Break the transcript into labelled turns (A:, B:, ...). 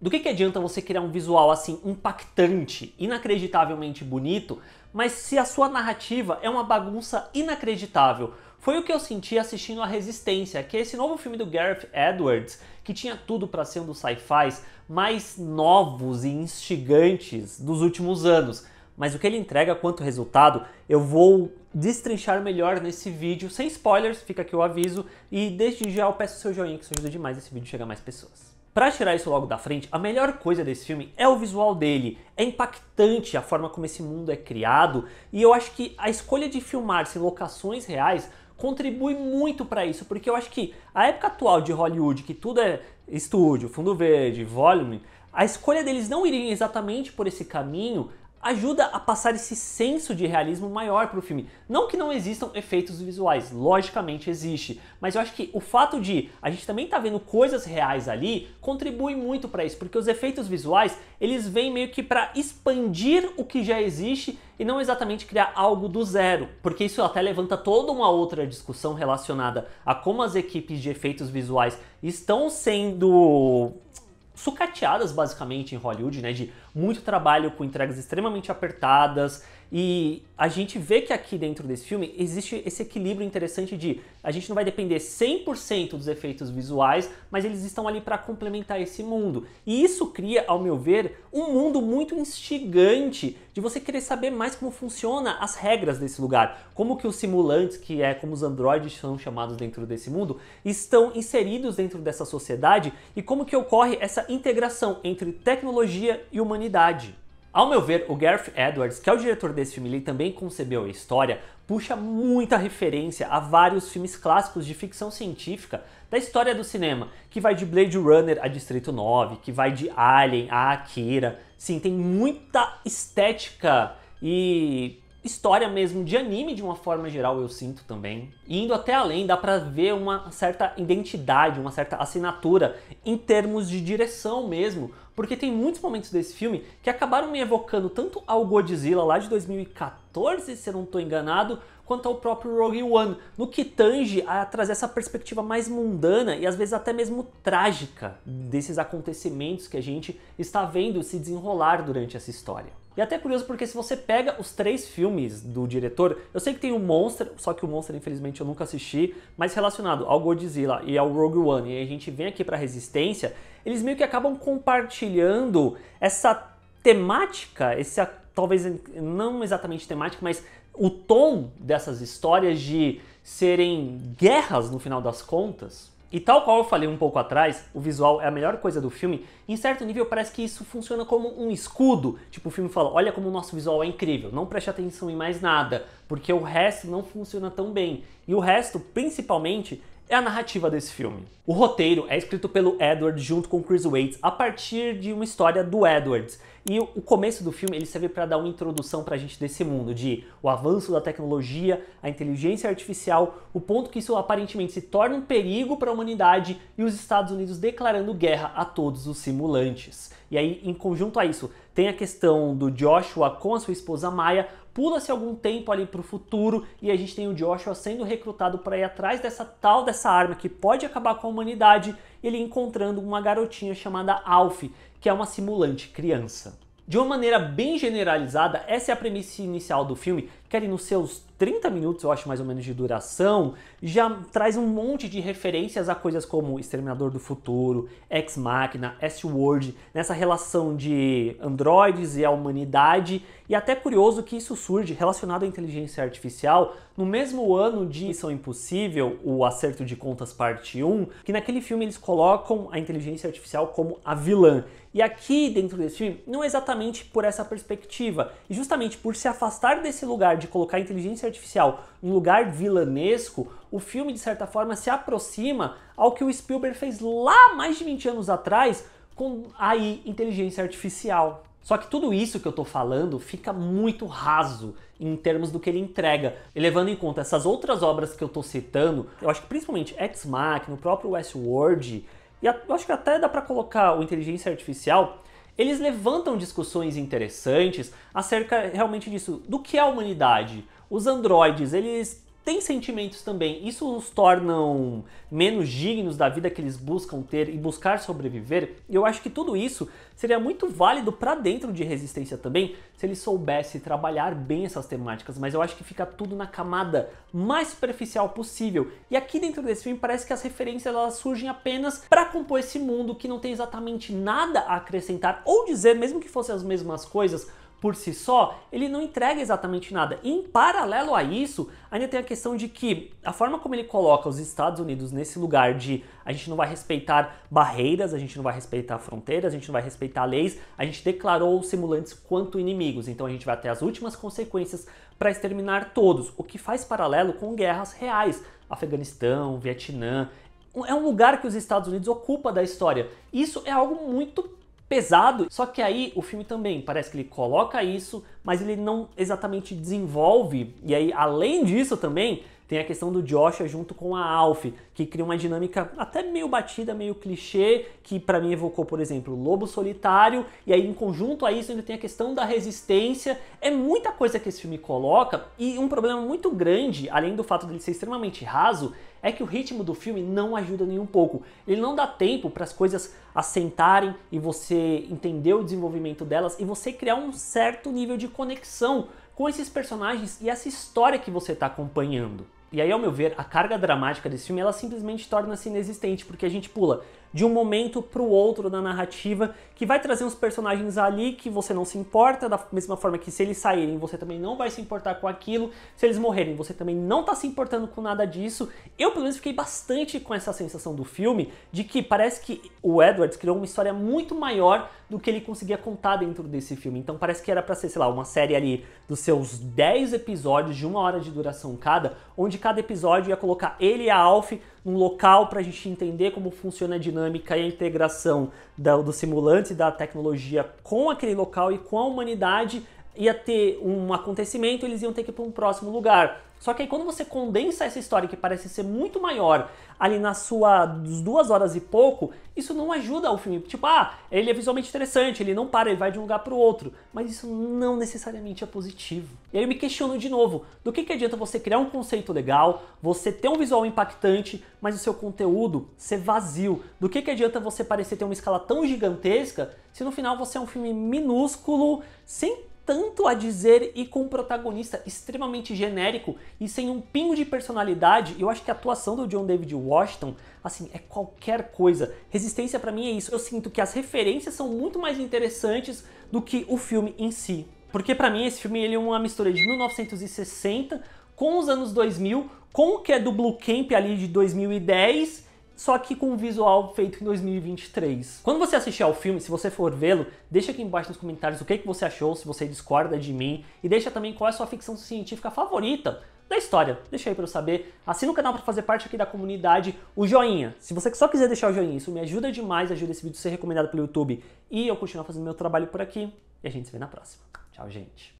A: Do que, que adianta você criar um visual assim impactante, inacreditavelmente bonito, mas se a sua narrativa é uma bagunça inacreditável? Foi o que eu senti assistindo a Resistência, que é esse novo filme do Gareth Edwards, que tinha tudo para ser um dos sci-fis mais novos e instigantes dos últimos anos. Mas o que ele entrega quanto resultado, eu vou destrinchar melhor nesse vídeo, sem spoilers, fica aqui o aviso, e desde já eu peço seu joinha que isso ajuda demais esse vídeo chegar a mais pessoas. Para tirar isso logo da frente, a melhor coisa desse filme é o visual dele. É impactante a forma como esse mundo é criado e eu acho que a escolha de filmar-se locações reais contribui muito para isso, porque eu acho que a época atual de Hollywood, que tudo é estúdio, fundo verde, volume, a escolha deles não iria exatamente por esse caminho ajuda a passar esse senso de realismo maior para o filme. Não que não existam efeitos visuais, logicamente existe, mas eu acho que o fato de a gente também tá vendo coisas reais ali contribui muito para isso, porque os efeitos visuais eles vêm meio que para expandir o que já existe e não exatamente criar algo do zero, porque isso até levanta toda uma outra discussão relacionada a como as equipes de efeitos visuais estão sendo sucateadas basicamente em Hollywood, né? De muito trabalho com entregas extremamente apertadas e a gente vê que aqui dentro desse filme existe esse equilíbrio interessante de a gente não vai depender 100% dos efeitos visuais, mas eles estão ali para complementar esse mundo. E isso cria, ao meu ver, um mundo muito instigante de você querer saber mais como funciona as regras desse lugar, como que os simulantes, que é como os androides são chamados dentro desse mundo, estão inseridos dentro dessa sociedade e como que ocorre essa integração entre tecnologia e humanidade continuidade. Ao meu ver, o Gareth Edwards, que é o diretor desse filme e também concebeu a história, puxa muita referência a vários filmes clássicos de ficção científica da história do cinema, que vai de Blade Runner a Distrito 9, que vai de Alien a Akira. Sim, tem muita estética e história mesmo de anime de uma forma geral eu sinto também. E indo até além, dá para ver uma certa identidade, uma certa assinatura em termos de direção mesmo, porque tem muitos momentos desse filme que acabaram me evocando tanto ao Godzilla lá de 2014, se eu não estou enganado, quanto ao próprio Rogue One, no que tange a trazer essa perspectiva mais mundana e às vezes até mesmo trágica desses acontecimentos que a gente está vendo se desenrolar durante essa história. E é até curioso porque se você pega os três filmes do diretor, eu sei que tem o Monster, só que o Monster infelizmente eu nunca assisti, mas relacionado ao Godzilla e ao Rogue One, e a gente vem aqui para Resistência, eles meio que acabam compartilhando essa temática, essa talvez não exatamente temática, mas o tom dessas histórias de serem guerras no final das contas, e tal qual eu falei um pouco atrás, o visual é a melhor coisa do filme. Em certo nível parece que isso funciona como um escudo. Tipo, o filme fala: "Olha como o nosso visual é incrível, não preste atenção em mais nada, porque o resto não funciona tão bem". E o resto, principalmente, é a narrativa desse filme. O roteiro é escrito pelo Edward junto com Chris Waits a partir de uma história do Edward E o começo do filme ele serve para dar uma introdução para a gente desse mundo de o avanço da tecnologia, a inteligência artificial, o ponto que isso aparentemente se torna um perigo para a humanidade e os Estados Unidos declarando guerra a todos os simulantes. E aí, em conjunto a isso, tem a questão do Joshua com a sua esposa Maya pula-se algum tempo ali para o futuro e a gente tem o Joshua sendo recrutado para ir atrás dessa tal dessa arma que pode acabar com a humanidade, ele encontrando uma garotinha chamada Alf, que é uma simulante criança. De uma maneira bem generalizada, essa é a premissa inicial do filme, que ali nos seus 30 minutos, eu acho mais ou menos, de duração, já traz um monte de referências a coisas como Exterminador do Futuro, Ex Machina, S-Word, nessa relação de androides e a humanidade. E até curioso que isso surge relacionado à inteligência artificial no mesmo ano de Missão Impossível, o Acerto de Contas Parte 1, que naquele filme eles colocam a inteligência artificial como a vilã. E aqui dentro desse filme, não é exatamente por essa perspectiva, e justamente por se afastar desse lugar de colocar a inteligência artificial em lugar vilanesco, o filme de certa forma se aproxima ao que o Spielberg fez lá mais de 20 anos atrás com aí inteligência artificial. Só que tudo isso que eu tô falando fica muito raso em termos do que ele entrega. E levando em conta essas outras obras que eu tô citando, eu acho que principalmente Ex Machina, o próprio Westworld, e eu acho que até dá para colocar o inteligência artificial, eles levantam discussões interessantes acerca realmente disso, do que é a humanidade, os androides, eles têm sentimentos também. Isso os tornam menos dignos da vida que eles buscam ter e buscar sobreviver. E eu acho que tudo isso seria muito válido para dentro de Resistência também, se ele soubesse trabalhar bem essas temáticas, mas eu acho que fica tudo na camada mais superficial possível. E aqui dentro desse filme parece que as referências elas surgem apenas para compor esse mundo que não tem exatamente nada a acrescentar ou dizer, mesmo que fossem as mesmas coisas, por si só, ele não entrega exatamente nada. em paralelo a isso, ainda tem a questão de que a forma como ele coloca os Estados Unidos nesse lugar de a gente não vai respeitar barreiras, a gente não vai respeitar fronteiras, a gente não vai respeitar leis, a gente declarou os simulantes quanto inimigos, então a gente vai até as últimas consequências para exterminar todos, o que faz paralelo com guerras reais. Afeganistão, Vietnã, é um lugar que os Estados Unidos ocupa da história. Isso é algo muito pesado. Só que aí o filme também parece que ele coloca isso, mas ele não exatamente desenvolve. E aí, além disso também, tem a questão do Josh junto com a Alf, que cria uma dinâmica até meio batida, meio clichê, que para mim evocou, por exemplo, Lobo Solitário, e aí em conjunto a isso ainda tem a questão da resistência. É muita coisa que esse filme coloca, e um problema muito grande, além do fato dele ser extremamente raso, é que o ritmo do filme não ajuda nem um pouco. Ele não dá tempo para as coisas assentarem e você entender o desenvolvimento delas e você criar um certo nível de conexão com esses personagens e essa história que você está acompanhando. E aí, ao meu ver, a carga dramática desse filme ela simplesmente torna-se inexistente, porque a gente pula de um momento para o outro da narrativa, que vai trazer uns personagens ali que você não se importa, da mesma forma que se eles saírem, você também não vai se importar com aquilo, se eles morrerem, você também não está se importando com nada disso. Eu, pelo menos, fiquei bastante com essa sensação do filme de que parece que o Edwards criou uma história muito maior do que ele conseguia contar dentro desse filme. Então parece que era para ser, sei lá, uma série ali dos seus 10 episódios de uma hora de duração cada, onde cada episódio ia colocar ele e a Alfie num local para a gente entender como funciona a dinâmica e a integração da, do simulante da tecnologia com aquele local e com a humanidade ia ter um acontecimento, eles iam ter que ir para um próximo lugar. Só que aí quando você condensa essa história que parece ser muito maior ali nas suas duas horas e pouco, isso não ajuda o filme. Tipo, ah, ele é visualmente interessante, ele não para, ele vai de um lugar para o outro. Mas isso não necessariamente é positivo. E aí eu me questiono de novo, do que, que adianta você criar um conceito legal, você ter um visual impactante, mas o seu conteúdo ser vazio? Do que, que adianta você parecer ter uma escala tão gigantesca se no final você é um filme minúsculo, sem tanto a dizer e com um protagonista extremamente genérico e sem um pingo de personalidade, eu acho que a atuação do John David Washington, assim, é qualquer coisa. Resistência para mim é isso. Eu sinto que as referências são muito mais interessantes do que o filme em si. Porque para mim esse filme ele é uma mistura de 1960 com os anos 2000, com o que é do Blue Camp ali de 2010 só que com um visual feito em 2023. Quando você assistir ao filme, se você for vê-lo, deixa aqui embaixo nos comentários o que, que você achou, se você discorda de mim, e deixa também qual é a sua ficção científica favorita da história. Deixa aí para eu saber. Assina o canal para fazer parte aqui da comunidade. O joinha. Se você só quiser deixar o joinha, isso me ajuda demais, ajuda esse vídeo a ser recomendado pelo YouTube e eu continuar fazendo meu trabalho por aqui. E a gente se vê na próxima. Tchau, gente.